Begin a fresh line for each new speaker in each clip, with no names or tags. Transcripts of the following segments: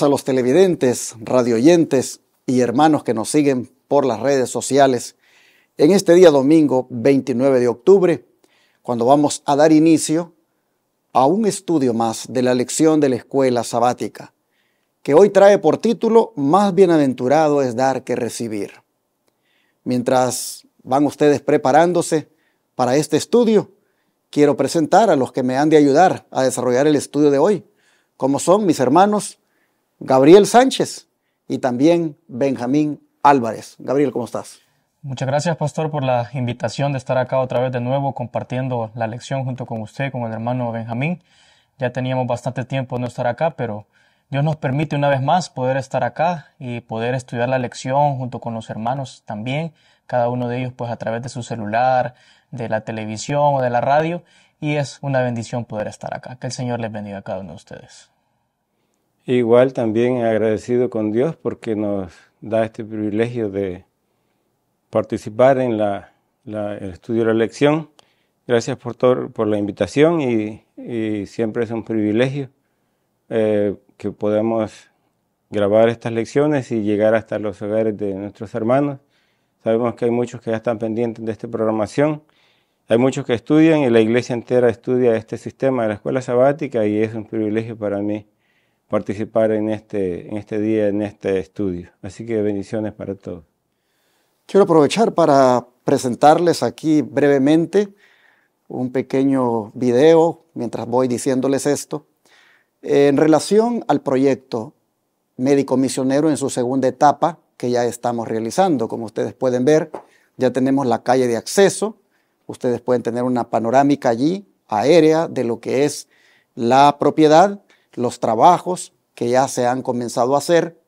a los televidentes, radioyentes y hermanos que nos siguen por las redes sociales en este día domingo 29 de octubre, cuando vamos a dar inicio a un estudio más de la lección de la escuela sabática, que hoy trae por título Más bienaventurado es dar que recibir. Mientras van ustedes preparándose para este estudio, quiero presentar a los que me han de ayudar a desarrollar el estudio de hoy, como son mis hermanos Gabriel Sánchez y también Benjamín Álvarez. Gabriel, ¿cómo estás?
Muchas gracias, pastor, por la invitación de estar acá otra vez de nuevo compartiendo la lección junto con usted, con el hermano Benjamín. Ya teníamos bastante tiempo de no estar acá, pero Dios nos permite una vez más poder estar acá y poder estudiar la lección junto con los hermanos también, cada uno de ellos pues a través de su celular, de la televisión o de la radio, y es una bendición poder estar acá. Que el Señor les bendiga a cada uno de ustedes.
Igual también agradecido con Dios porque nos da este privilegio de participar en la, el estudio de la lección. Gracias por, por la invitación y, siempre es un privilegio eh, que podamos grabar estas lecciones y llegar hasta los hogares de nuestros hermanos. Sabemos que hay muchos que ya están pendientes de esta programación. Hay muchos que estudian y la iglesia entera estudia este sistema de la escuela sabática y es un privilegio para mí participar en este, en este día, en este estudio. Así que bendiciones para todos. Quiero aprovechar para presentarles
aquí brevemente un pequeño video mientras voy diciéndoles esto. En relación al proyecto Médico Misionero en su segunda etapa, que ya estamos realizando, como ustedes pueden ver, ya tenemos la calle de acceso, ustedes pueden tener una panorámica allí aérea de lo que es la propiedad los trabajos que ya se han comenzado a hacer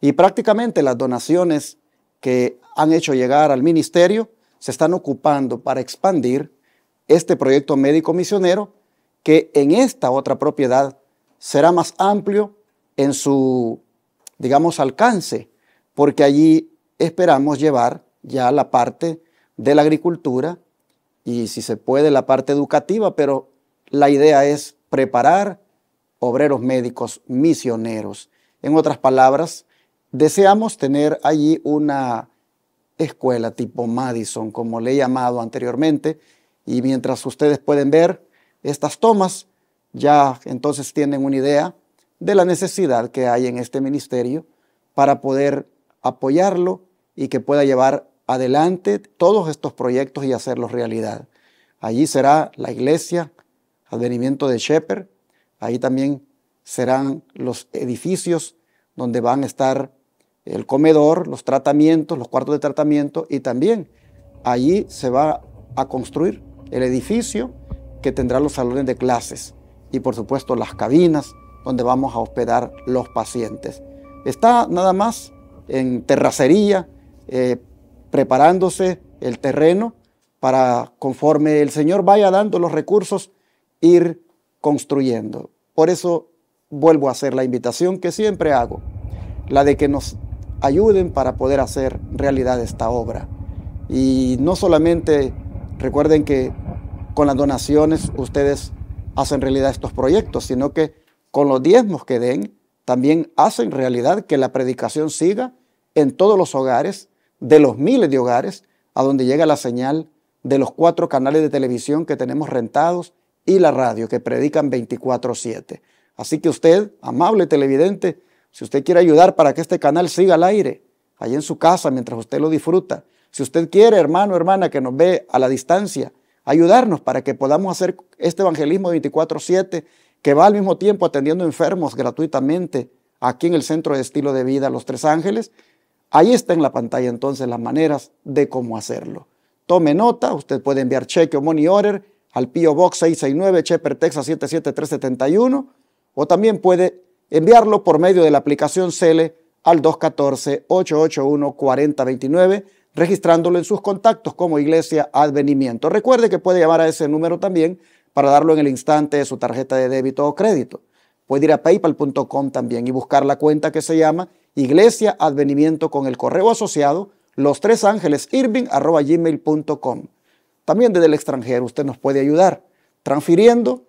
y prácticamente las donaciones que han hecho llegar al ministerio se están ocupando para expandir este proyecto médico misionero que en esta otra propiedad será más amplio en su, digamos, alcance, porque allí esperamos llevar ya la parte de la agricultura y si se puede la parte educativa, pero la idea es preparar obreros médicos, misioneros. En otras palabras, deseamos tener allí una escuela tipo Madison, como le he llamado anteriormente, y mientras ustedes pueden ver estas tomas, ya entonces tienen una idea de la necesidad que hay en este ministerio para poder apoyarlo y que pueda llevar adelante todos estos proyectos y hacerlos realidad. Allí será la iglesia, advenimiento de Shepherd, Ahí también serán los edificios donde van a estar el comedor, los tratamientos, los cuartos de tratamiento y también allí se va a construir el edificio que tendrá los salones de clases y por supuesto las cabinas donde vamos a hospedar los pacientes. Está nada más en terracería, eh, preparándose el terreno para, conforme el Señor vaya dando los recursos, ir construyendo. Por eso vuelvo a hacer la invitación que siempre hago, la de que nos ayuden para poder hacer realidad esta obra. Y no solamente recuerden que con las donaciones ustedes hacen realidad estos proyectos, sino que con los diezmos que den también hacen realidad que la predicación siga en todos los hogares, de los miles de hogares, a donde llega la señal de los cuatro canales de televisión que tenemos rentados y la radio que predican 24/7. Así que usted, amable televidente, si usted quiere ayudar para que este canal siga al aire, allí en su casa mientras usted lo disfruta, si usted quiere, hermano, o hermana, que nos ve a la distancia, ayudarnos para que podamos hacer este evangelismo 24/7 que va al mismo tiempo atendiendo enfermos gratuitamente aquí en el Centro de Estilo de Vida Los Tres Ángeles. Ahí está en la pantalla entonces las maneras de cómo hacerlo. Tome nota, usted puede enviar cheque o money order al pio Box 669, Cheper, Texas 77371, o también puede enviarlo por medio de la aplicación Cele al 214-881-4029, registrándolo en sus contactos como Iglesia Advenimiento. Recuerde que puede llamar a ese número también para darlo en el instante de su tarjeta de débito o crédito. Puede ir a paypal.com también y buscar la cuenta que se llama Iglesia Advenimiento con el correo asociado los tres ángeles irving gmail.com. También desde el extranjero usted nos puede ayudar transfiriendo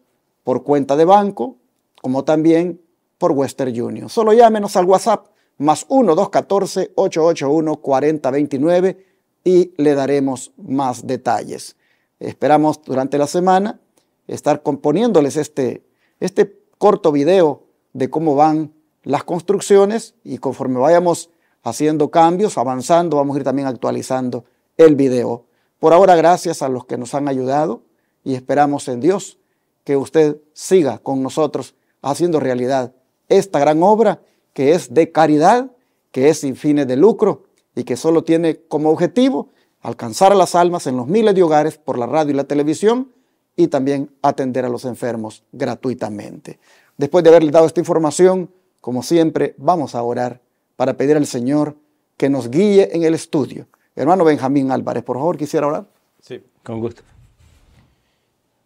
por cuenta de banco, como también por Western Union. Solo llámenos al WhatsApp más 1-214-881-4029 y le daremos más detalles. Esperamos durante la semana estar componiéndoles este, este corto video de cómo van las construcciones y conforme vayamos haciendo cambios, avanzando, vamos a ir también actualizando el video. Por ahora, gracias a los que nos han ayudado y esperamos en Dios que usted siga con nosotros haciendo realidad esta gran obra que es de caridad, que es sin fines de lucro y que solo tiene como objetivo alcanzar a las almas en los miles de hogares por la radio y la televisión y también atender a los enfermos gratuitamente. Después de haberle dado esta información, como siempre, vamos a orar para pedir al Señor que nos guíe en el estudio Hermano Benjamín Álvarez, por favor, quisiera orar.
Sí, con gusto.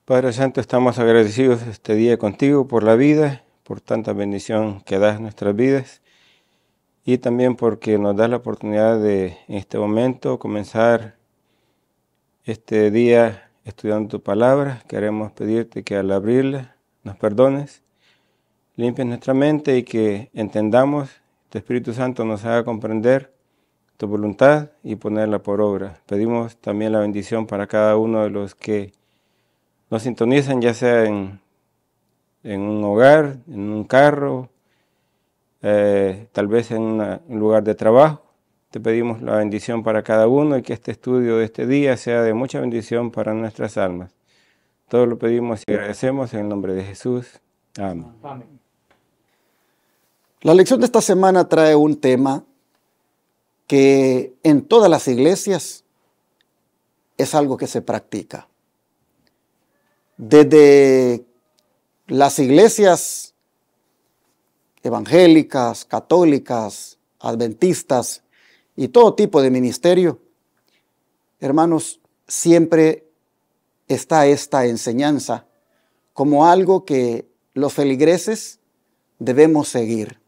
Padre Santo, estamos agradecidos este día contigo por la vida, por tanta bendición que das en nuestras vidas y también porque nos das la oportunidad de en este momento comenzar este día estudiando tu palabra. Queremos pedirte que al abrirla nos perdones, limpies nuestra mente y que entendamos, tu Espíritu Santo nos haga comprender tu voluntad y ponerla por obra. Pedimos también la bendición para cada uno de los que nos sintonizan, ya sea en, en un hogar, en un carro, eh, tal vez en un lugar de trabajo. Te pedimos la bendición para cada uno y que este estudio de este día sea de mucha bendición para nuestras almas. Todo lo pedimos y agradecemos en el nombre de Jesús. Amén. La lección de esta semana trae un tema
que en todas las iglesias es algo que se practica. Desde las iglesias evangélicas, católicas, adventistas y todo tipo de ministerio, hermanos, siempre está esta enseñanza como algo que los feligreses debemos seguir.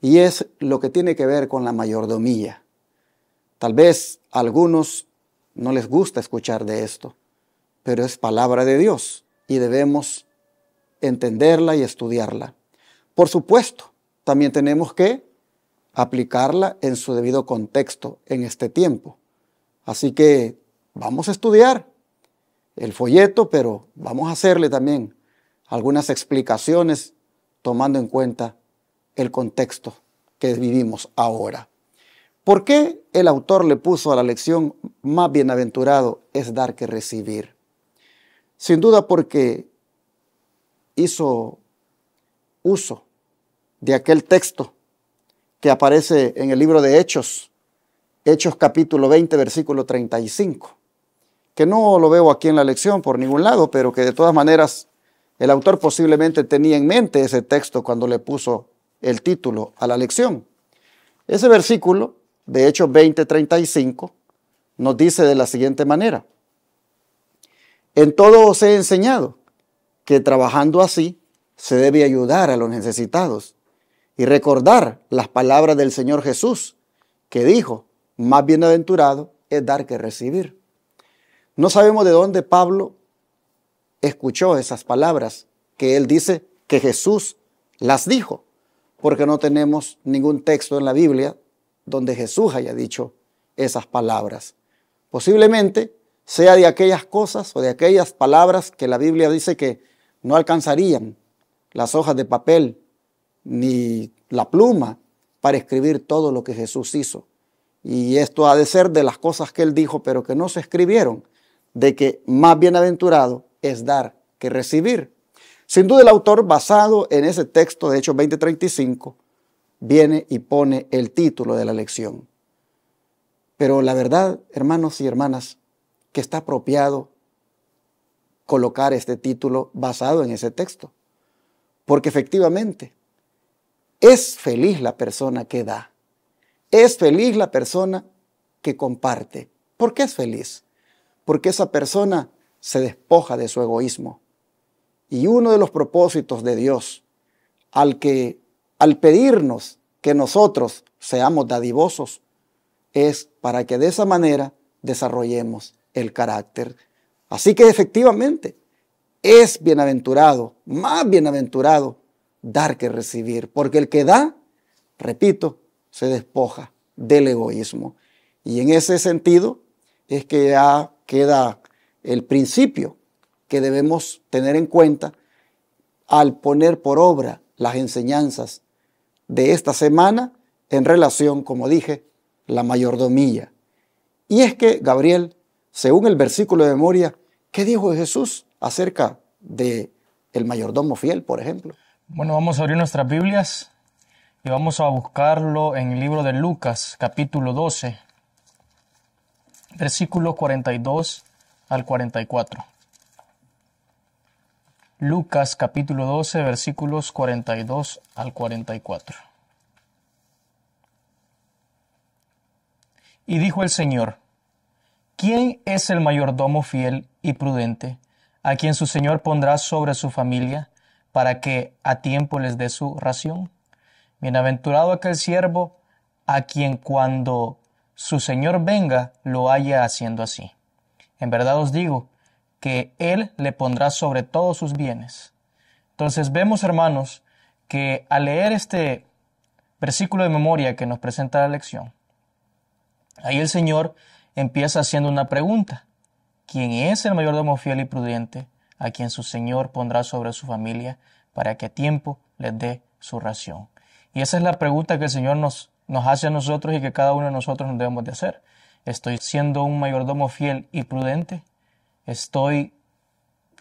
Y es lo que tiene que ver con la mayordomía. Tal vez a algunos no les gusta escuchar de esto, pero es palabra de Dios y debemos entenderla y estudiarla. Por supuesto, también tenemos que aplicarla en su debido contexto en este tiempo. Así que vamos a estudiar el folleto, pero vamos a hacerle también algunas explicaciones tomando en cuenta el contexto que vivimos ahora. ¿Por qué el autor le puso a la lección más bienaventurado es dar que recibir? Sin duda porque hizo uso de aquel texto que aparece en el libro de Hechos, Hechos capítulo 20, versículo 35, que no lo veo aquí en la lección por ningún lado, pero que de todas maneras el autor posiblemente tenía en mente ese texto cuando le puso el título a la lección. Ese versículo de Hechos 20:35 nos dice de la siguiente manera, en todo os he enseñado que trabajando así se debe ayudar a los necesitados y recordar las palabras del Señor Jesús, que dijo, más bienaventurado es dar que recibir. No sabemos de dónde Pablo escuchó esas palabras que él dice que Jesús las dijo, porque no tenemos ningún texto en la Biblia donde Jesús haya dicho esas palabras. Posiblemente sea de aquellas cosas o de aquellas palabras que la Biblia dice que no alcanzarían las hojas de papel ni la pluma para escribir todo lo que Jesús hizo. Y esto ha de ser de las cosas que él dijo, pero que no se escribieron, de que más bienaventurado es dar que recibir. Sin duda el autor, basado en ese texto de Hechos 20:35, viene y pone el título de la lección. Pero la verdad, hermanos y hermanas, que está apropiado colocar este título basado en ese texto. Porque efectivamente, es feliz la persona que da. Es feliz la persona que comparte. ¿Por qué es feliz? Porque esa persona se despoja de su egoísmo. Y uno de los propósitos de Dios al que al pedirnos que nosotros seamos dadivosos, es para que de esa manera desarrollemos el carácter. Así que efectivamente es bienaventurado, más bienaventurado, dar que recibir, porque el que da, repito, se despoja del egoísmo. Y en ese sentido es que ya queda el principio que debemos tener en cuenta al poner por obra las enseñanzas de esta semana en relación, como dije, la mayordomía. Y es que, Gabriel, según el versículo de memoria, ¿qué dijo Jesús acerca de el mayordomo fiel, por ejemplo?
Bueno, vamos a abrir nuestras Biblias y vamos a buscarlo en el libro de Lucas, capítulo 12, versículo 42 al 44. Lucas capítulo 12 versículos 42 al 44. Y dijo el Señor, ¿quién es el mayordomo fiel y prudente, a quien su Señor pondrá sobre su familia, para que a tiempo les dé su ración? Bienaventurado aquel siervo, a quien cuando su Señor venga lo haya haciendo así. En verdad os digo, que Él le pondrá sobre todos sus bienes. Entonces vemos, hermanos, que al leer este versículo de memoria que nos presenta la lección, ahí el Señor empieza haciendo una pregunta. ¿Quién es el mayordomo fiel y prudente a quien su Señor pondrá sobre su familia para que a tiempo le dé su ración? Y esa es la pregunta que el Señor nos, nos hace a nosotros y que cada uno de nosotros nos debemos de hacer. ¿Estoy siendo un mayordomo fiel y prudente estoy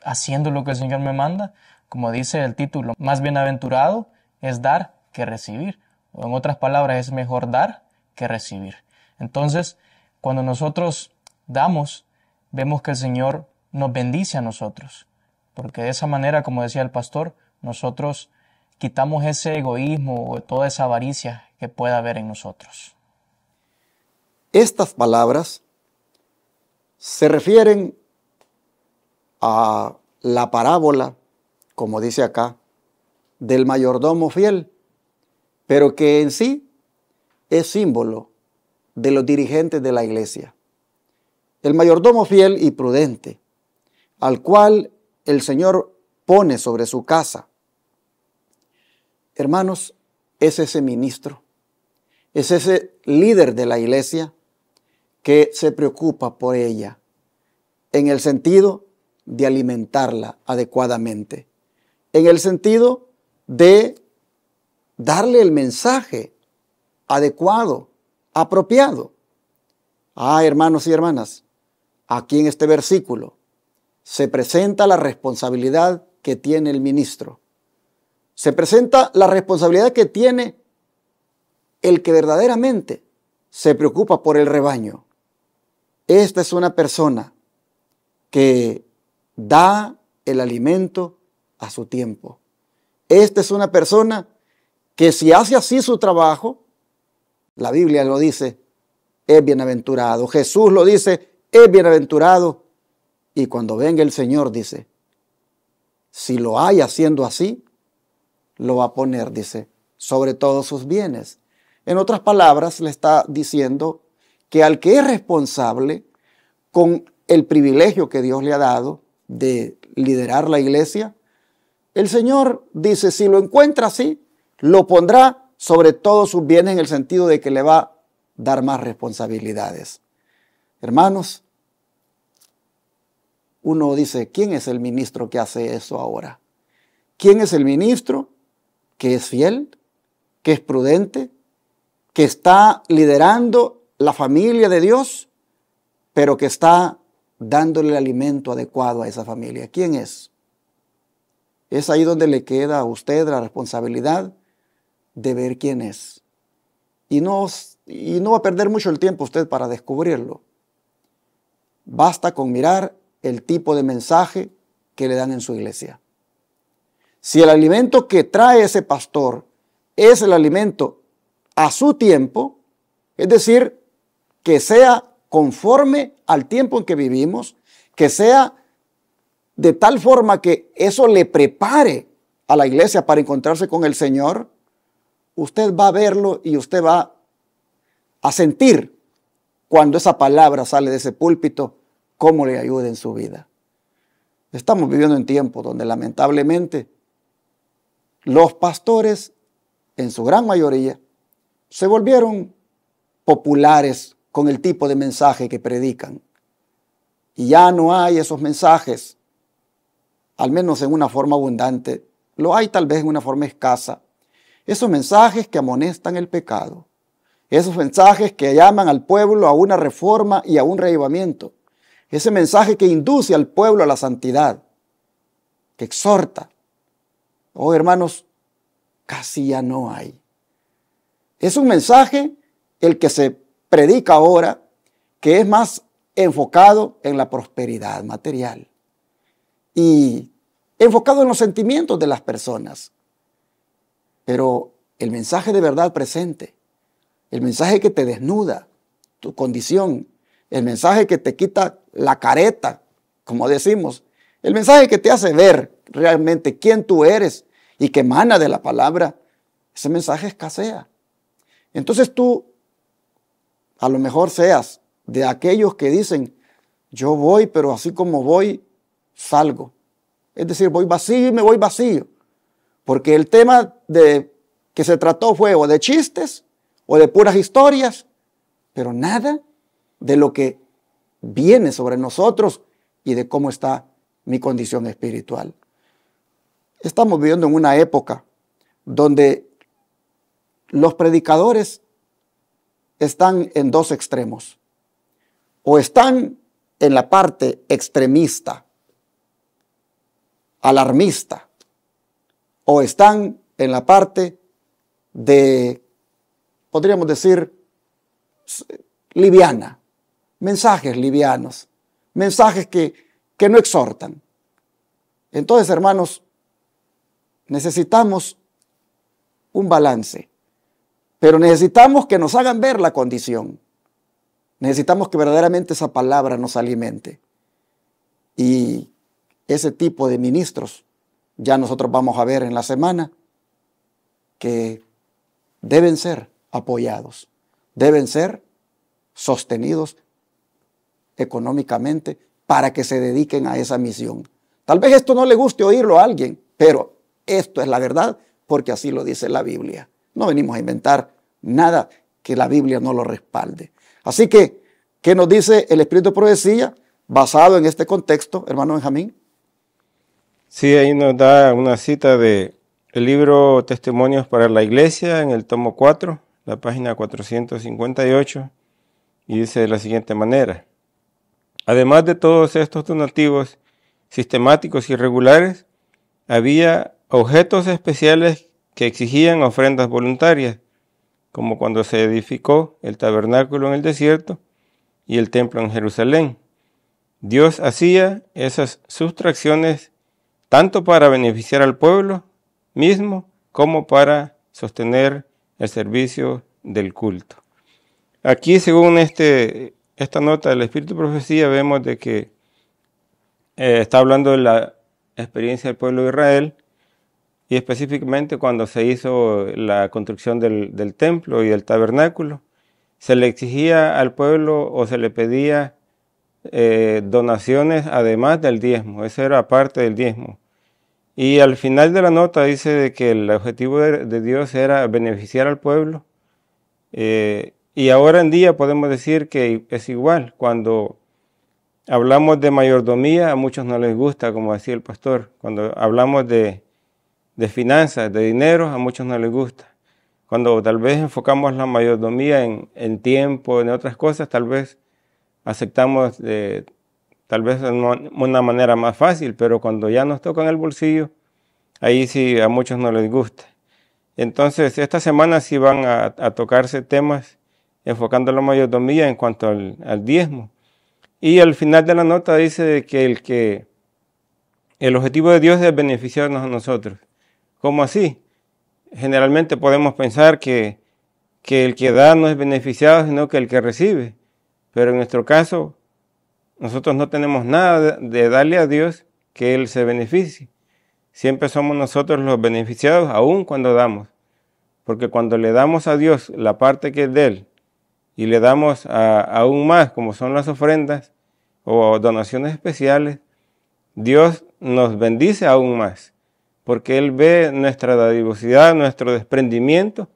haciendo lo que el Señor me manda. Como dice el título, más bienaventurado es dar que recibir. O en otras palabras, es mejor dar que recibir. Entonces, cuando nosotros damos, vemos que el Señor nos bendice a nosotros. Porque de esa manera, como decía el pastor, nosotros quitamos ese egoísmo o toda esa avaricia que pueda haber en nosotros.
Estas palabras se refieren a la parábola, como dice acá, del mayordomo fiel, pero que en sí es símbolo de los dirigentes de la iglesia. El mayordomo fiel y prudente, al cual el Señor pone sobre su casa. Hermanos, es ese ministro, es ese líder de la iglesia que se preocupa por ella, en el sentido de alimentarla adecuadamente, en el sentido de darle el mensaje adecuado, apropiado. Ah, hermanos y hermanas, aquí en este versículo se presenta la responsabilidad que tiene el ministro. Se presenta la responsabilidad que tiene el que verdaderamente se preocupa por el rebaño. Esta es una persona que da el alimento a su tiempo. Esta es una persona que si hace así su trabajo, la Biblia lo dice, es bienaventurado. Jesús lo dice, es bienaventurado. Y cuando venga el Señor, dice, si lo hay haciendo así, lo va a poner, dice, sobre todos sus bienes. En otras palabras, le está diciendo que al que es responsable con el privilegio que Dios le ha dado, de liderar la iglesia? El Señor dice, si lo encuentra así, lo pondrá sobre todos sus bienes en el sentido de que le va a dar más responsabilidades. Hermanos, uno dice, ¿quién es el ministro que hace eso ahora? ¿Quién es el ministro que es fiel, que es prudente, que está liderando la familia de Dios, pero que está dándole el alimento adecuado a esa familia. ¿Quién es? Es ahí donde le queda a usted la responsabilidad de ver quién es. Y no, y no va a perder mucho el tiempo usted para descubrirlo. Basta con mirar el tipo de mensaje que le dan en su iglesia. Si el alimento que trae ese pastor es el alimento a su tiempo, es decir, que sea conforme al tiempo en que vivimos, que sea de tal forma que eso le prepare a la iglesia para encontrarse con el Señor, usted va a verlo y usted va a sentir cuando esa palabra sale de ese púlpito, cómo le ayuda en su vida. Estamos viviendo en tiempos donde lamentablemente los pastores, en su gran mayoría, se volvieron populares con el tipo de mensaje que predican. Y ya no hay esos mensajes, al menos en una forma abundante. Lo hay tal vez en una forma escasa. Esos mensajes que amonestan el pecado. Esos mensajes que llaman al pueblo a una reforma y a un reivamiento. Ese mensaje que induce al pueblo a la santidad. Que exhorta. Oh hermanos, casi ya no hay. Es un mensaje el que se predica ahora, que es más enfocado en la prosperidad material y enfocado en los sentimientos de las personas. Pero el mensaje de verdad presente, el mensaje que te desnuda tu condición, el mensaje que te quita la careta, como decimos, el mensaje que te hace ver realmente quién tú eres y que emana de la palabra, ese mensaje escasea. Entonces tú a lo mejor seas de aquellos que dicen, yo voy, pero así como voy, salgo. Es decir, voy vacío y me voy vacío. Porque el tema de, que se trató fue o de chistes o de puras historias, pero nada de lo que viene sobre nosotros y de cómo está mi condición espiritual. Estamos viviendo en una época donde los predicadores están en dos extremos. O están en la parte extremista, alarmista, o están en la parte de, podríamos decir, liviana, mensajes livianos, mensajes que, que no exhortan. Entonces, hermanos, necesitamos un balance. Pero necesitamos que nos hagan ver la condición. Necesitamos que verdaderamente esa palabra nos alimente. Y ese tipo de ministros, ya nosotros vamos a ver en la semana, que deben ser apoyados, deben ser sostenidos económicamente para que se dediquen a esa misión. Tal vez esto no le guste oírlo a alguien, pero esto es la verdad porque así lo dice la Biblia. No venimos a inventar nada que la Biblia no lo respalde. Así que, ¿qué nos dice el Espíritu de Profecía basado en este contexto, hermano Benjamín?
Sí, ahí nos da una cita de el libro Testimonios para la Iglesia en el tomo 4, la página 458, y dice de la siguiente manera. Además de todos estos donativos sistemáticos y regulares, había objetos especiales que exigían ofrendas voluntarias, como cuando se edificó el tabernáculo en el desierto y el templo en Jerusalén. Dios hacía esas sustracciones tanto para beneficiar al pueblo mismo como para sostener el servicio del culto. Aquí, según este, esta nota del Espíritu Profecía, vemos de que eh, está hablando de la experiencia del pueblo de Israel y específicamente cuando se hizo la construcción del, templo y del tabernáculo, se le exigía al pueblo o se le pedía eh, donaciones además del diezmo, eso era parte del diezmo. Y al final de la nota dice de que el objetivo de, Dios era beneficiar al pueblo. Eh, y ahora en día podemos decir que es igual. Cuando hablamos de mayordomía, a muchos no les gusta, como decía el pastor. Cuando hablamos de, de finanzas, de dinero, a muchos no les gusta. Cuando tal vez enfocamos la mayordomía en, en tiempo, en otras cosas, tal vez aceptamos de tal vez de una manera más fácil, pero cuando ya nos toca en el bolsillo, ahí sí a muchos no les gusta. Entonces, esta semana sí van a, tocarse temas enfocando la mayordomía en cuanto al, diezmo. Y al final de la nota dice que el, que el objetivo de Dios es beneficiarnos a nosotros. ¿Cómo así? Generalmente podemos pensar que, el que da no es beneficiado, sino que el que recibe. Pero en nuestro caso, nosotros no tenemos nada de darle a Dios que Él se beneficie. Siempre somos nosotros los beneficiados, aun cuando damos. Porque cuando le damos a Dios la parte que es de Él y le damos aún más, como son las ofrendas o donaciones especiales, Dios nos bendice aún más porque Él ve nuestra dadivosidad, nuestro desprendimiento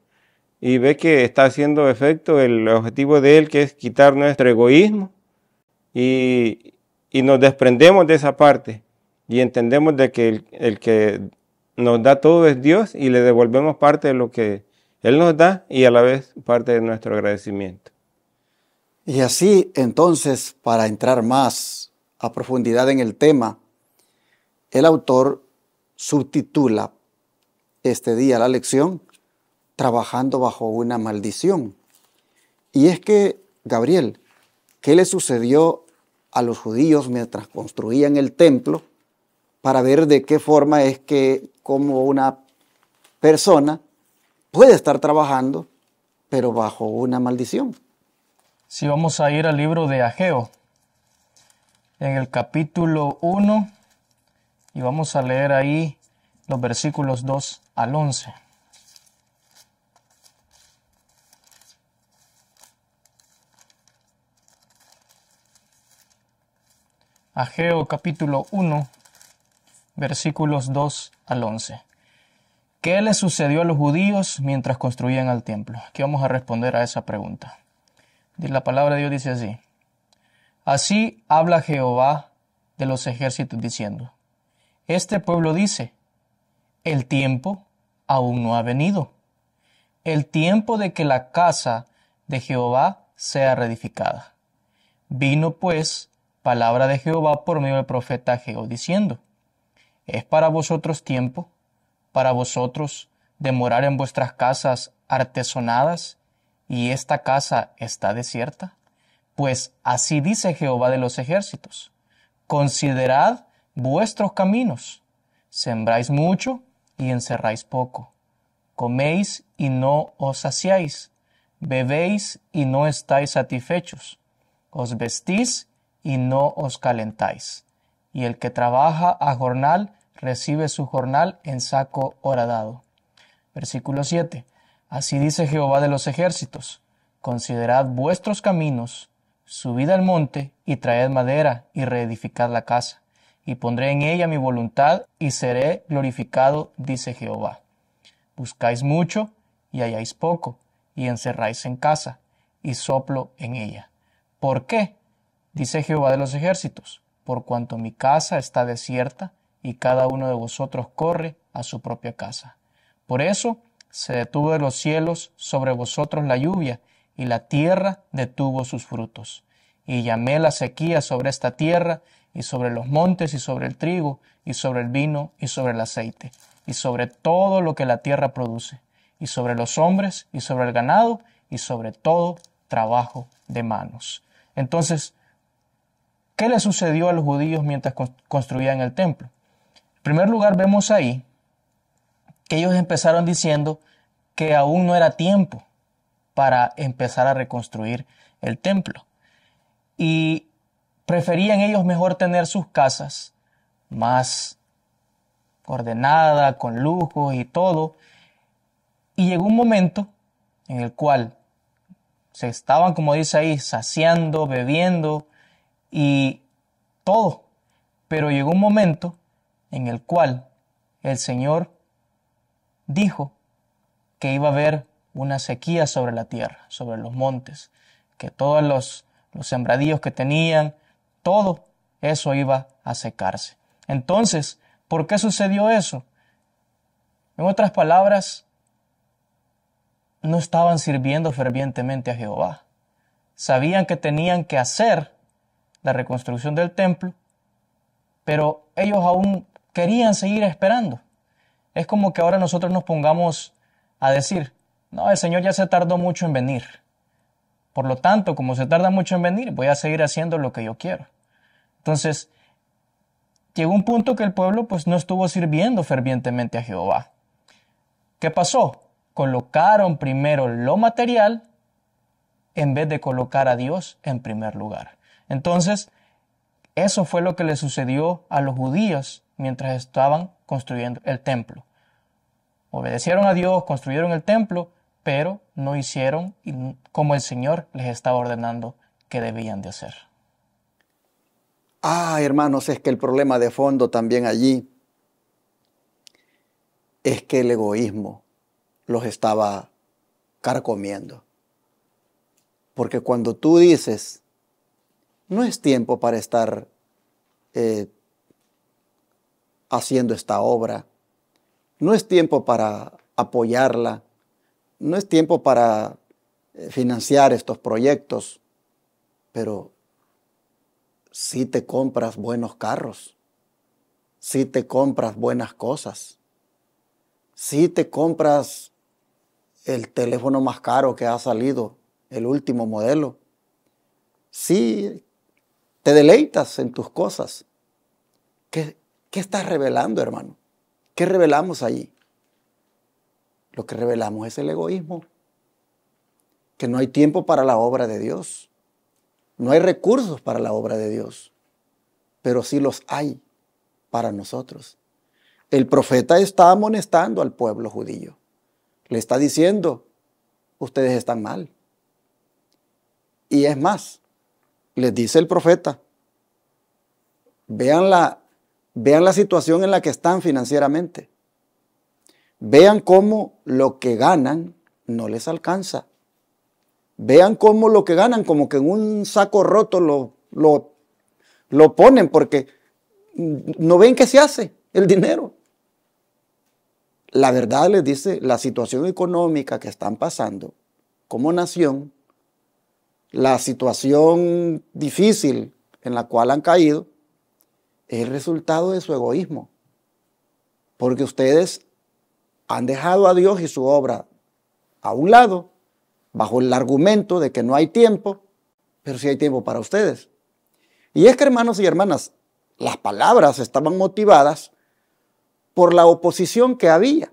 y ve que está haciendo efecto el objetivo de Él, que es quitar nuestro egoísmo y, nos desprendemos de esa parte y entendemos de que el, que nos da todo es Dios y le devolvemos parte de lo que Él nos da y a la vez parte de nuestro agradecimiento.
Y así entonces, para entrar más a profundidad en el tema, el autor subtitula este día la lección Trabajando bajo una maldición. Y es que, Gabriel, ¿qué le sucedió a los judíos mientras construían el templo para ver de qué forma es que como una persona puede estar trabajando pero bajo una maldición?
Si vamos a ir al libro de Ageo, en el capítulo 1, y vamos a leer ahí los versículos 2 al 11. Ageo capítulo 1, versículos 2 al 11. ¿Qué le sucedió a los judíos mientras construían el templo? Aquí vamos a responder a esa pregunta. La palabra de Dios dice así. Así habla Jehová de los ejércitos diciendo, este pueblo dice, el tiempo aún no ha venido, el tiempo de que la casa de Jehová sea reedificada. Vino pues palabra de Jehová por medio del profeta Geo diciendo, es para vosotros tiempo, para vosotros de morar en vuestras casas artesonadas, y esta casa está desierta? Pues así dice Jehová de los ejércitos, considerad vuestros caminos. Sembráis mucho y encerráis poco. Coméis y no os saciáis. Bebéis y no estáis satisfechos. Os vestís y no os calentáis. Y el que trabaja a jornal recibe su jornal en saco horadado. Versículo 7. Así dice Jehová de los ejércitos. Considerad vuestros caminos, subid al monte y traed madera y reedificad la casa y pondré en ella mi voluntad y seré glorificado, dice Jehová. Buscáis mucho y halláis poco, y encerráis en casa, y soplo en ella. ¿Por qué? dice Jehová de los ejércitos, por cuanto mi casa está desierta, y cada uno de vosotros corre a su propia casa. Por eso se detuvo de los cielos sobre vosotros la lluvia, y la tierra detuvo sus frutos. Y llamé la sequía sobre esta tierra, y sobre los montes y sobre el trigo y sobre el vino y sobre el aceite y sobre todo lo que la tierra produce y sobre los hombres y sobre el ganado y sobre todo trabajo de manos. Entonces, ¿qué le sucedió a los judíos mientras construían el templo? En primer lugar, vemos ahí que ellos empezaron diciendo que aún no era tiempo para empezar a reconstruir el templo. Y preferían ellos mejor tener sus casas más ordenadas, con lujo y todo. Y llegó un momento en el cual se estaban, como dice ahí, saciando, bebiendo y todo. Pero llegó un momento en el cual el Señor dijo que iba a haber una sequía sobre la tierra, sobre los montes, que todos los, los sembradíos que tenían, todo eso iba a secarse. Entonces, ¿por qué sucedió eso? En otras palabras, no estaban sirviendo fervientemente a Jehová. Sabían que tenían que hacer la reconstrucción del templo, pero ellos aún querían seguir esperando. Es como que ahora nosotros nos pongamos a decir, no, el Señor ya se tardó mucho en venir. Por lo tanto, como se tarda mucho en venir, voy a seguir haciendo lo que yo quiero. Entonces, llegó un punto que el pueblo pues no estuvo sirviendo fervientemente a Jehová. ¿Qué pasó? Colocaron primero lo material en vez de colocar a Dios en primer lugar. Entonces, eso fue lo que le sucedió a los judíos mientras estaban construyendo el templo. Obedecieron a Dios, construyeron el templo, pero no hicieron como el Señor les estaba ordenando que debían de hacer.
Ah, hermanos, es que el problema de fondo también allí es que el egoísmo los estaba carcomiendo. Porque cuando tú dices, no es tiempo para estar eh, haciendo esta obra, no es tiempo para apoyarla, no es tiempo para eh, financiar estos proyectos, pero si te compras buenos carros, si te compras buenas cosas, si te compras el teléfono más caro que ha salido, el último modelo, si te deleitas en tus cosas. ¿Qué, qué estás revelando, hermano? ¿Qué revelamos allí? Lo que revelamos es el egoísmo, que no hay tiempo para la obra de Dios no hay recursos para la obra de Dios, pero sí los hay para nosotros. El profeta está amonestando al pueblo judío. Le está diciendo, ustedes están mal. Y es más, les dice el profeta, vean la, vean la situación en la que están financieramente. Vean cómo lo que ganan no les alcanza. Vean cómo lo que ganan, como que en un saco roto lo, lo, lo ponen, porque no ven qué se hace el dinero. La verdad les dice, la situación económica que están pasando como nación, la situación difícil en la cual han caído, es el resultado de su egoísmo. Porque ustedes han dejado a Dios y su obra a un lado bajo el argumento de que no hay tiempo, pero sí hay tiempo para ustedes. Y es que, hermanos y hermanas, las palabras estaban motivadas por la oposición que había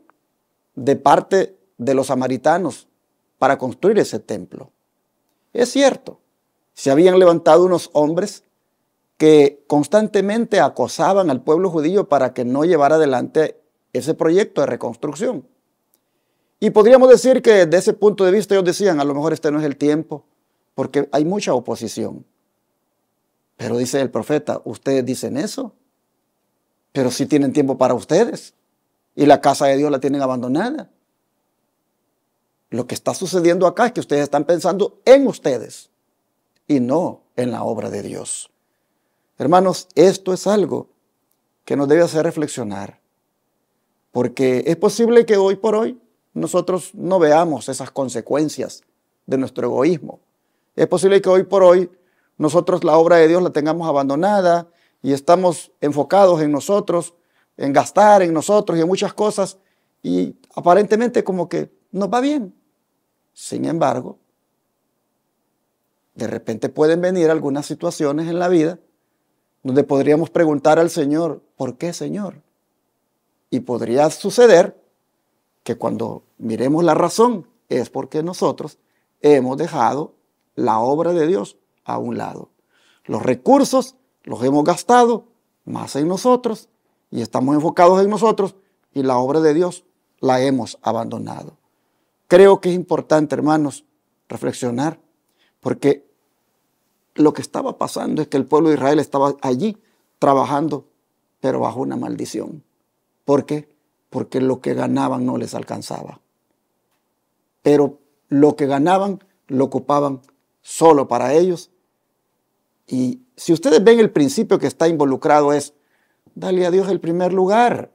de parte de los samaritanos para construir ese templo. Es cierto, se habían levantado unos hombres que constantemente acosaban al pueblo judío para que no llevara adelante ese proyecto de reconstrucción. Y podríamos decir que desde ese punto de vista ellos decían, a lo mejor este no es el tiempo, porque hay mucha oposición. Pero dice el profeta, ustedes dicen eso, pero si tienen tiempo para ustedes y la casa de Dios la tienen abandonada. Lo que está sucediendo acá es que ustedes están pensando en ustedes y no en la obra de Dios. Hermanos, esto es algo que nos debe hacer reflexionar, porque es posible que hoy por hoy nosotros no veamos esas consecuencias de nuestro egoísmo. Es posible que hoy por hoy nosotros la obra de Dios la tengamos abandonada y estamos enfocados en nosotros, en gastar en nosotros y en muchas cosas y aparentemente como que nos va bien. Sin embargo, de repente pueden venir algunas situaciones en la vida donde podríamos preguntar al Señor, ¿por qué Señor? Y podría suceder que cuando miremos la razón es porque nosotros hemos dejado la obra de Dios a un lado. Los recursos los hemos gastado más en nosotros y estamos enfocados en nosotros y la obra de Dios la hemos abandonado. Creo que es importante, hermanos, reflexionar porque lo que estaba pasando es que el pueblo de Israel estaba allí trabajando, pero bajo una maldición. ¿Por qué? porque lo que ganaban no les alcanzaba. Pero lo que ganaban lo ocupaban solo para ellos. Y si ustedes ven el principio que está involucrado es, dale a Dios el primer lugar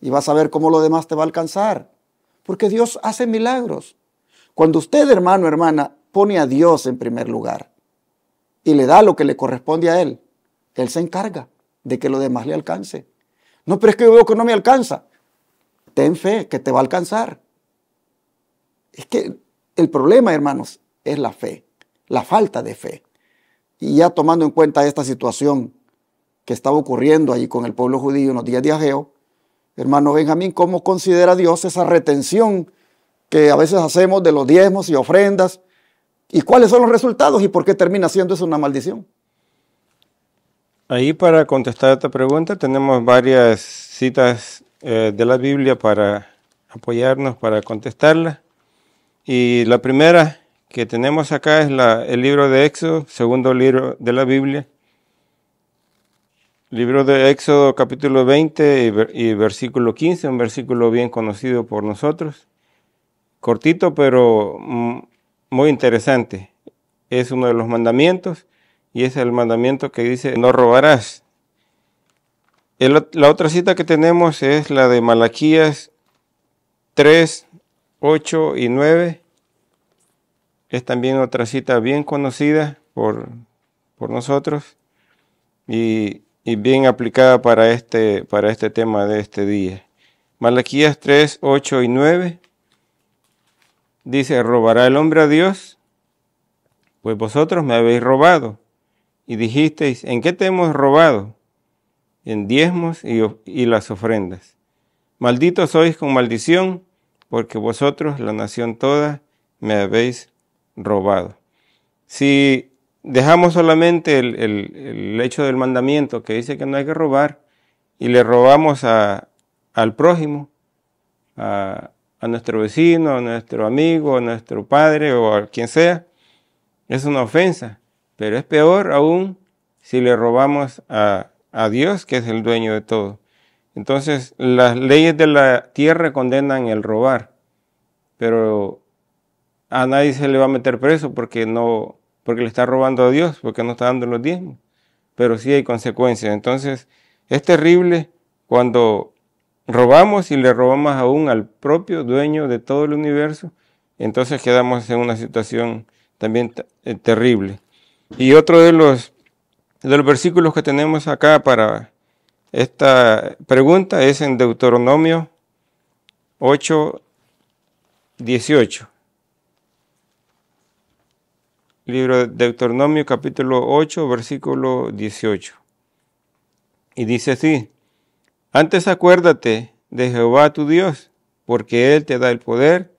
y vas a ver cómo lo demás te va a alcanzar. Porque Dios hace milagros. Cuando usted, hermano, hermana, pone a Dios en primer lugar y le da lo que le corresponde a Él, Él se encarga de que lo demás le alcance. No, pero es que yo veo que no me alcanza ten fe que te va a alcanzar. Es que el problema, hermanos, es la fe, la falta de fe. Y ya tomando en cuenta esta situación que estaba ocurriendo allí con el pueblo judío en días de Ajeo, hermano Benjamín, ¿cómo considera Dios esa retención que a veces hacemos de los diezmos y ofrendas? ¿Y cuáles son los resultados y por qué termina siendo eso una maldición?
Ahí para contestar esta pregunta tenemos varias citas eh, de la Biblia para apoyarnos, para contestarla. Y la primera que tenemos acá es la, el libro de Éxodo, segundo libro de la Biblia. Libro de Éxodo capítulo 20 y, versículo 15, un versículo bien conocido por nosotros. Cortito pero mm, muy interesante. Es uno de los mandamientos y es el mandamiento que dice, no robarás la otra cita que tenemos es la de Malaquías 3, 8 y 9. Es también otra cita bien conocida por, por nosotros y, bien aplicada para este, para este tema de este día. Malaquías 3, 8 y 9 dice, ¿robará el hombre a Dios? Pues vosotros me habéis robado. Y dijisteis, ¿en qué te hemos robado? en diezmos y, las ofrendas. Malditos sois con maldición, porque vosotros, la nación toda, me habéis robado. Si dejamos solamente el, hecho del mandamiento que dice que no hay que robar y le robamos al prójimo, a, a, nuestro vecino, a nuestro amigo, a nuestro padre o a quien sea, es una ofensa. Pero es peor aún si le robamos a a Dios que es el dueño de todo. Entonces, las leyes de la tierra condenan el robar, pero a nadie se le va a meter preso porque no porque le está robando a Dios, porque no está dando los diezmos, pero sí hay consecuencias. Entonces, es terrible cuando robamos y le robamos aún al propio dueño de todo el universo, entonces quedamos en una situación también eh, terrible. Y otro de los los versículos que tenemos acá para esta pregunta es en Deuteronomio 8, 18. Libro de Deuteronomio capítulo 8, versículo 18. Y dice así, antes acuérdate de Jehová tu Dios, porque Él te da el poder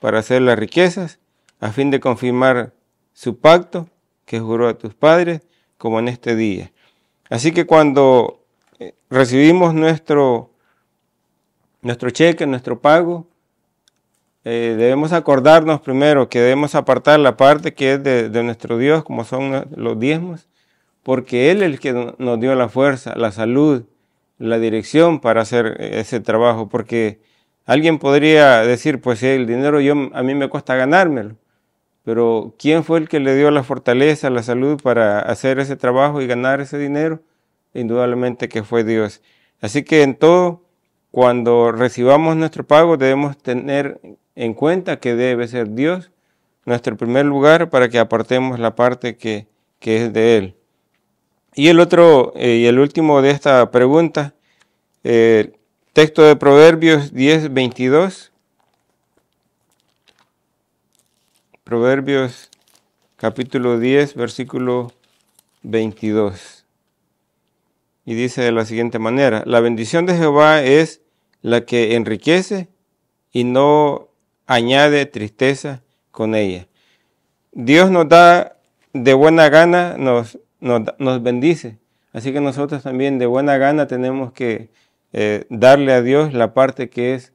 para hacer las riquezas, a fin de confirmar su pacto que juró a tus padres, como en este día. Así que cuando eh, recibimos nuestro, nuestro cheque, nuestro pago, eh, debemos acordarnos primero que debemos apartar la parte que es de, nuestro Dios, como son los diezmos, porque Él es el que nos dio la fuerza, la salud, la dirección para hacer eh, ese trabajo, porque alguien podría decir, pues el dinero a mí me cuesta ganármelo. Pero ¿quién fue el que le dio la fortaleza, la salud para hacer ese trabajo y ganar ese dinero? Indudablemente que fue Dios. Así que en todo, cuando recibamos nuestro pago, debemos tener en cuenta que debe ser Dios nuestro primer lugar para que apartemos la parte que, es de Él. Y el otro eh, y el último de esta pregunta, eh, texto de Proverbios 10, 22, Proverbios capítulo 10, versículo 22. Y dice de la siguiente manera, la bendición de Jehová es la que enriquece y no añade tristeza con ella. Dios nos da de buena gana, nos, nos, bendice. Así que nosotros también de buena gana tenemos que eh, darle a Dios la parte que es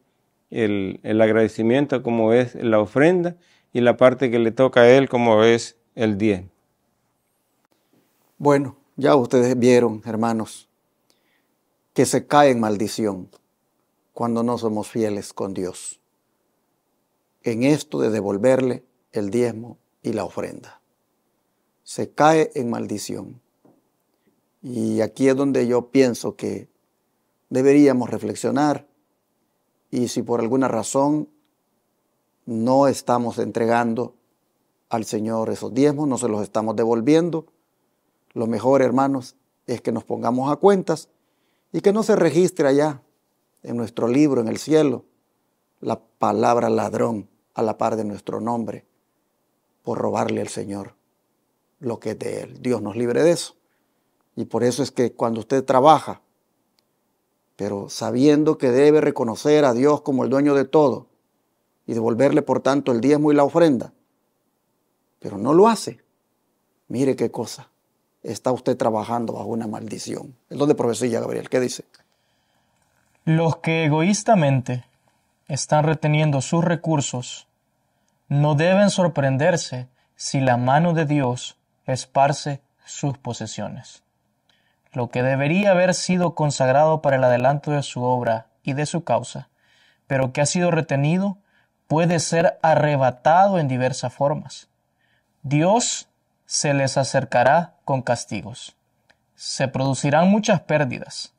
el, el agradecimiento, como es la ofrenda y la parte que le toca a él como es el 10.
Bueno, ya
ustedes vieron, hermanos,
que se cae en maldición cuando no somos fieles con Dios. En esto de devolverle el diezmo y la ofrenda. Se cae en maldición. Y aquí es donde yo pienso que deberíamos reflexionar y si por alguna razón no estamos entregando al Señor esos diezmos, no se los estamos devolviendo. Lo mejor, hermanos, es que nos pongamos a cuentas y que no se registre allá en nuestro libro, en el cielo, la palabra ladrón a la par de nuestro nombre por robarle al Señor lo que es de Él. Dios nos libre de eso. Y por eso es que cuando usted trabaja, pero sabiendo que debe reconocer a Dios como el dueño de todo, y devolverle por tanto el diezmo y la ofrenda. Pero no lo hace. Mire qué cosa. Está usted trabajando bajo una maldición. Es donde profecía Gabriel. ¿Qué dice?
Los que egoístamente están reteniendo sus recursos no deben sorprenderse si la mano de Dios esparce sus posesiones. Lo que debería haber sido consagrado para el adelanto de su obra y de su causa, pero que ha sido retenido puede ser arrebatado en diversas formas. Dios se les acercará con castigos. Se producirán muchas pérdidas.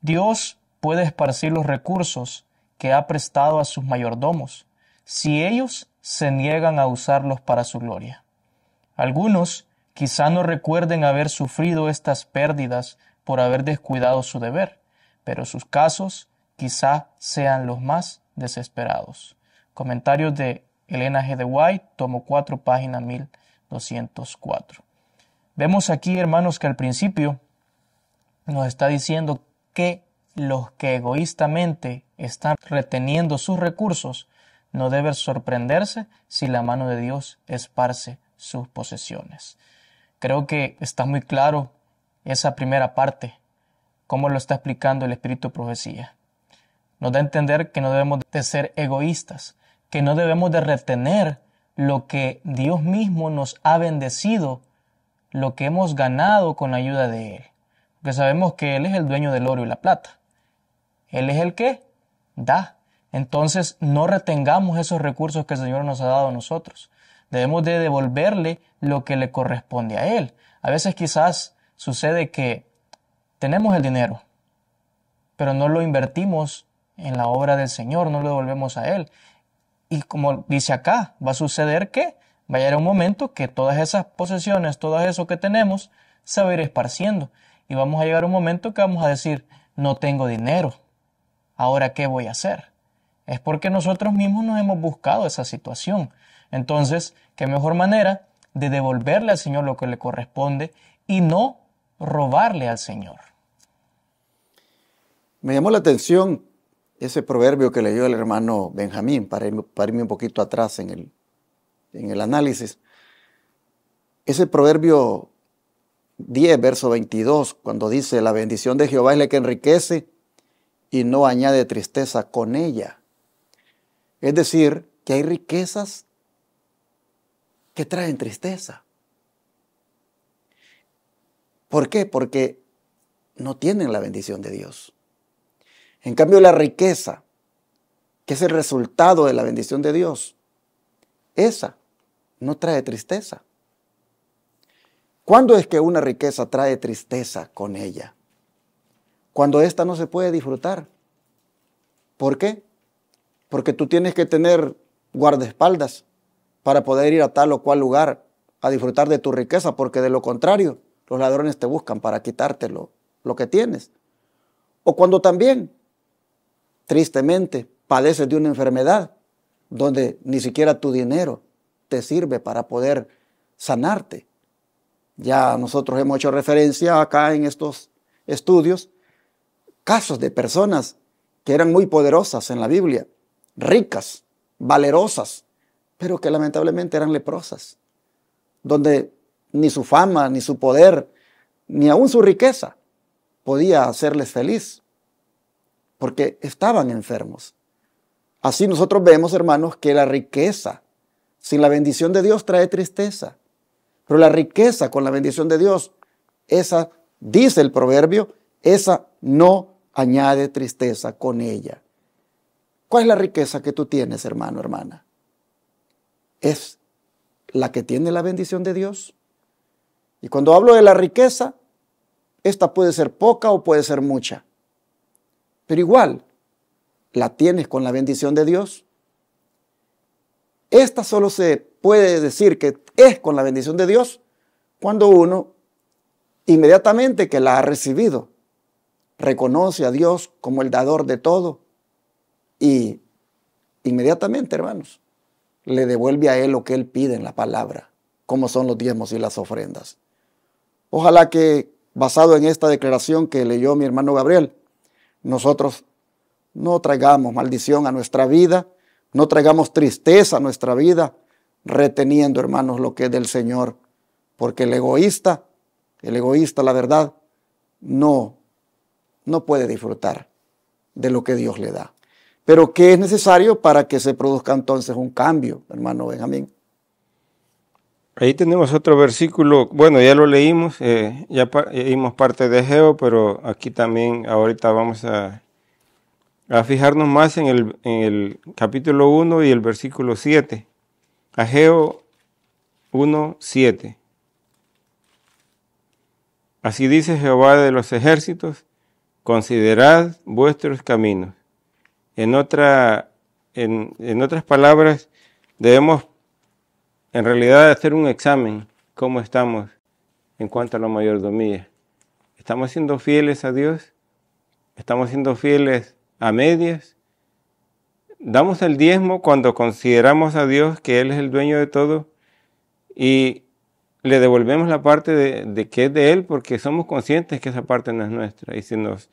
Dios puede esparcir los recursos que ha prestado a sus mayordomos, si ellos se niegan a usarlos para su gloria. Algunos quizá no recuerden haber sufrido estas pérdidas por haber descuidado su deber, pero sus casos quizá sean los más desesperados. Comentarios de Elena G. de White, tomo 4, página 1204. Vemos aquí, hermanos, que al principio nos está diciendo que los que egoístamente están reteniendo sus recursos no deben sorprenderse si la mano de Dios esparce sus posesiones. Creo que está muy claro esa primera parte, cómo lo está explicando el Espíritu Profecía. Nos da a entender que no debemos de ser egoístas, que no debemos de retener lo que Dios mismo nos ha bendecido, lo que hemos ganado con la ayuda de Él. Porque sabemos que Él es el dueño del oro y la plata. Él es el que da. Entonces no retengamos esos recursos que el Señor nos ha dado a nosotros. Debemos de devolverle lo que le corresponde a Él. A veces quizás sucede que tenemos el dinero, pero no lo invertimos en la obra del Señor, no lo devolvemos a Él. Y como dice acá, va a suceder que va a llegar un momento que todas esas posesiones, todo eso que tenemos, se va a ir esparciendo. Y vamos a llegar a un momento que vamos a decir, no tengo dinero, ahora qué voy a hacer. Es porque nosotros mismos nos hemos buscado esa situación. Entonces, qué mejor manera de devolverle al Señor lo que le corresponde y no robarle al Señor.
Me llamó la atención ese proverbio que leyó el hermano Benjamín, para, irme un poquito atrás en el, en el análisis, ese proverbio 10, verso 22, cuando dice, la bendición de Jehová es la que enriquece y no añade tristeza con ella. Es decir, que hay riquezas que traen tristeza. ¿Por qué? Porque no tienen la bendición de Dios. En cambio, la riqueza, que es el resultado de la bendición de Dios, esa no trae tristeza. ¿Cuándo es que una riqueza trae tristeza con ella? Cuando ésta no se puede disfrutar. ¿Por qué? Porque tú tienes que tener guardaespaldas para poder ir a tal o cual lugar a disfrutar de tu riqueza, porque de lo contrario, los ladrones te buscan para quitártelo, lo que tienes. O cuando también tristemente, padeces de una enfermedad donde ni siquiera tu dinero te sirve para poder sanarte. Ya nosotros hemos hecho referencia acá en estos estudios casos de personas que eran muy poderosas en la Biblia, ricas, valerosas, pero que lamentablemente eran leprosas, donde ni su fama, ni su poder, ni aún su riqueza podía hacerles feliz porque estaban enfermos. Así nosotros vemos, hermanos, que la riqueza sin la bendición de Dios trae tristeza. Pero la riqueza con la bendición de Dios, esa, dice el proverbio, esa no añade tristeza con ella. ¿Cuál es la riqueza que tú tienes, hermano, hermana? Es la que tiene la bendición de Dios. Y cuando hablo de la riqueza, esta puede ser poca o puede ser mucha pero igual la tienes con la bendición de Dios. Esta solo se puede decir que es con la bendición de Dios cuando uno, inmediatamente que la ha recibido, reconoce a Dios como el dador de todo y inmediatamente, hermanos, le devuelve a Él lo que Él pide en la palabra, como son los diezmos y las ofrendas. Ojalá que, basado en esta declaración que leyó mi hermano Gabriel, nosotros no traigamos maldición a nuestra vida, no traigamos tristeza a nuestra vida, reteniendo, hermanos, lo que es del Señor. Porque el egoísta, el egoísta, la verdad, no, no puede disfrutar de lo que Dios le da. Pero ¿qué es necesario para que se produzca entonces un cambio, hermano Benjamín?
Ahí tenemos otro versículo, bueno, ya lo leímos, eh, ya, eh, leímos parte de Geo, pero aquí también ahorita vamos a, a fijarnos más en el, capítulo 1 y el versículo 7. Ageo 1, 7. Así dice Jehová de los ejércitos, considerad vuestros caminos. En, otra, en otras palabras, debemos en realidad hacer un examen, cómo estamos en cuanto a la mayordomía. ¿Estamos siendo fieles a Dios? ¿Estamos siendo fieles a medias? ¿Damos el diezmo cuando consideramos a Dios que Él es el dueño de todo? Y le devolvemos la parte de, que es de Él porque somos conscientes que esa parte no es nuestra. Y si nos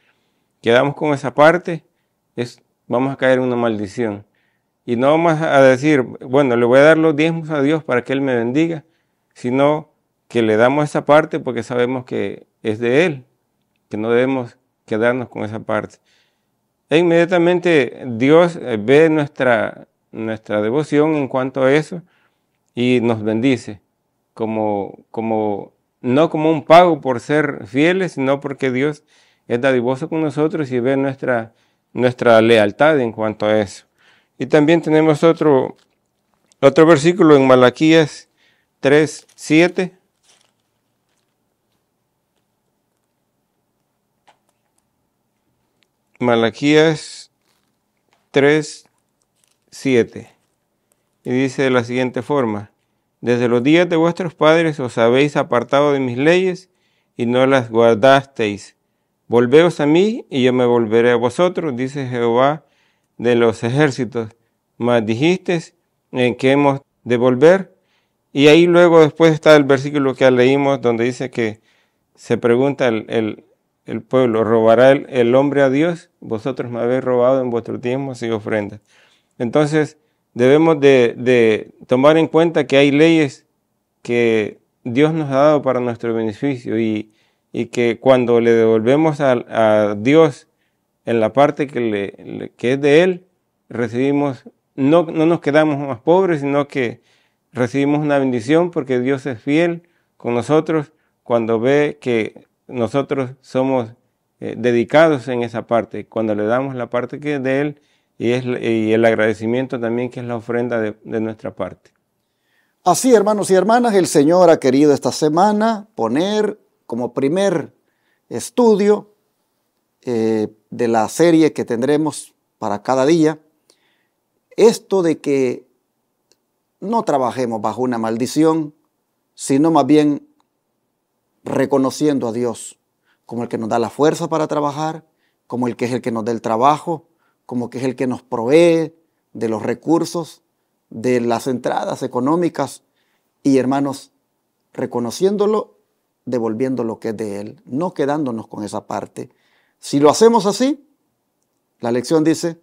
quedamos con esa parte, es, vamos a caer en una maldición. Y no más a decir, bueno, le voy a dar los diezmos a Dios para que Él me bendiga, sino que le damos esa parte porque sabemos que es de Él, que no debemos quedarnos con esa parte. E inmediatamente Dios eh, ve nuestra, nuestra devoción en cuanto a eso y nos bendice, como, como, no como un pago por ser fieles, sino porque Dios es dadivoso con nosotros y ve nuestra, nuestra lealtad en cuanto a eso. Y también tenemos otro, otro versículo en Malaquías 3, 7. Malaquías 3, 7. Y dice de la siguiente forma, desde los días de vuestros padres os habéis apartado de mis leyes y no las guardasteis. Volveos a mí y yo me volveré a vosotros, dice Jehová de los ejércitos, más dijiste en que hemos de volver. Y ahí luego después está el versículo que leímos donde dice que se pregunta el, pueblo, ¿robará el, hombre a Dios? Vosotros me habéis robado en vuestro tiempo y ofrendas. Entonces debemos de, tomar en cuenta que hay leyes que Dios nos ha dado para nuestro beneficio y, que cuando le devolvemos a, a Dios en la parte que, le, que es de Él, recibimos, no, nos quedamos más pobres, sino que recibimos una bendición porque Dios es fiel con nosotros cuando ve que nosotros somos eh, dedicados en esa parte, cuando le damos la parte que es de Él y, el agradecimiento también que es la ofrenda de nuestra parte.
Así, hermanos y hermanas, el Señor ha querido esta semana poner como primer estudio eh, de la serie que tendremos para cada día, esto de que no trabajemos bajo una maldición, sino más bien reconociendo a Dios como el que nos da la fuerza para trabajar, como el que es el que nos da el trabajo, como que es el que nos provee de los recursos, de las entradas económicas y hermanos, reconociéndolo, devolviendo lo que es de Él, no quedándonos con esa parte si lo hacemos así, la lección dice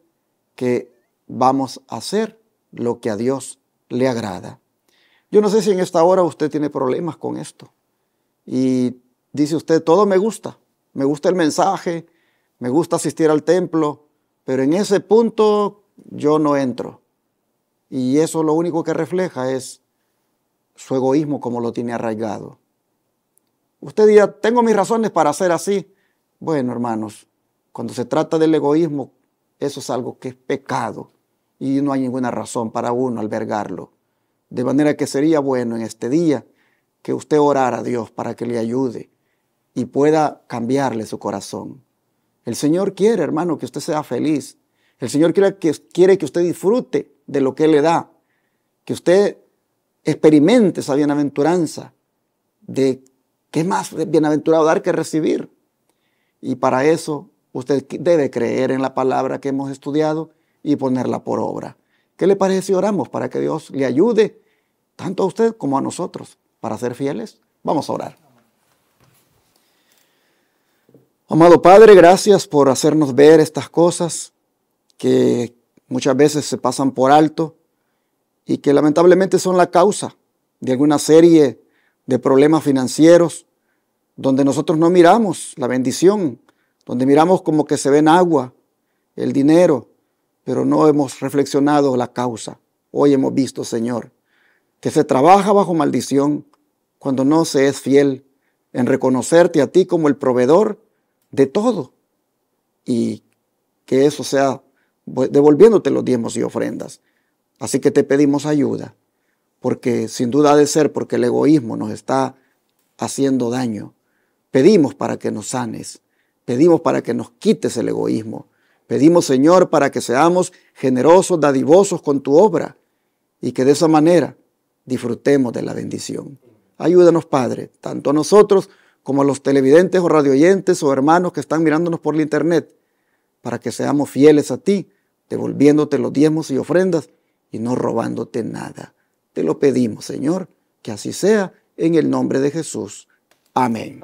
que vamos a hacer lo que a Dios le agrada. Yo no sé si en esta hora usted tiene problemas con esto. Y dice usted, todo me gusta. Me gusta el mensaje, me gusta asistir al templo, pero en ese punto yo no entro. Y eso lo único que refleja es su egoísmo como lo tiene arraigado. Usted dirá, tengo mis razones para hacer así, bueno, hermanos, cuando se trata del egoísmo, eso es algo que es pecado y no hay ninguna razón para uno albergarlo. De manera que sería bueno en este día que usted orara a Dios para que le ayude y pueda cambiarle su corazón. El Señor quiere, hermano, que usted sea feliz. El Señor quiere que, usted disfrute de lo que Él le da, que usted experimente esa bienaventuranza de qué más bienaventurado dar que recibir. Y para eso usted debe creer en la palabra que hemos estudiado y ponerla por obra. ¿Qué le parece si oramos para que Dios le ayude tanto a usted como a nosotros para ser fieles? Vamos a orar. Amado Padre, gracias por hacernos ver estas cosas que muchas veces se pasan por alto y que lamentablemente son la causa de alguna serie de problemas financieros donde nosotros no miramos la bendición, donde miramos como que se ven agua, el dinero, pero no hemos reflexionado la causa. Hoy hemos visto, Señor, que se trabaja bajo maldición cuando no se es fiel en reconocerte a ti como el proveedor de todo y que eso sea devolviéndote los diezmos y ofrendas. Así que te pedimos ayuda, porque sin duda ha de ser porque el egoísmo nos está haciendo daño Pedimos para que nos sanes, pedimos para que nos quites el egoísmo, pedimos Señor para que seamos generosos, dadivosos con tu obra y que de esa manera disfrutemos de la bendición. Ayúdanos Padre, tanto a nosotros como a los televidentes o radioyentes o hermanos que están mirándonos por la internet, para que seamos fieles a ti, devolviéndote los diezmos y ofrendas y no robándote nada. Te lo pedimos, Señor, que así sea, en el nombre de Jesús. Amén.